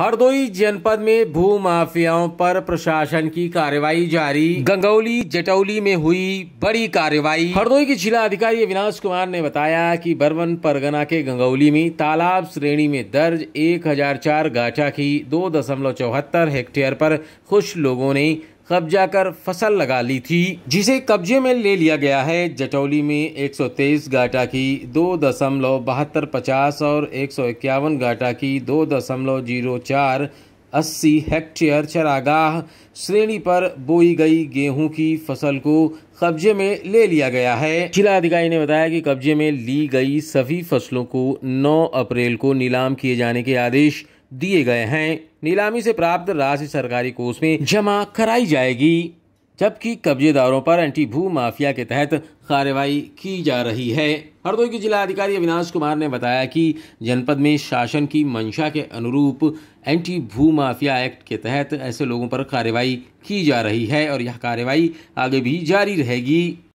हरदोई जनपद में भू माफियाओं पर प्रशासन की कार्रवाई जारी गंगौली जटौली में हुई बड़ी कार्रवाई हरदोई के जिला अधिकारी अविनाश कुमार ने बताया कि बरवन परगना के गंगौली में तालाब श्रेणी में दर्ज 1004 गाचा की दो दशमलव चौहत्तर हेक्टेयर पर खुश लोगों ने कब्जा कर फसल लगा ली थी जिसे कब्जे में ले लिया गया है जटौली में 123 गाटा की दो दशमलव बहत्तर पचास और एक सौ इक्यावन गाटा की दो दशमलव जीरो चार अस्सी हेक्टेयर चरागाह श्रेणी पर बोई गई गेहूं की फसल को कब्जे में ले लिया गया है जिला अधिकारी ने बताया कि कब्जे में ली गई सभी फसलों को 9 अप्रैल को नीलाम किए जाने के आदेश दिए गए हैं नीलामी से प्राप्त राशि सरकारी कोष में जमा कराई जाएगी जबकि कब्जेदारों पर एंटी भू माफिया के तहत कार्रवाई की जा रही है हरदोई के अधिकारी अविनाश कुमार ने बताया कि जनपद में शासन की मंशा के अनुरूप एंटी भू माफिया एक्ट के तहत ऐसे लोगों पर कार्रवाई की जा रही है और यह कार्रवाई आगे भी जारी रहेगी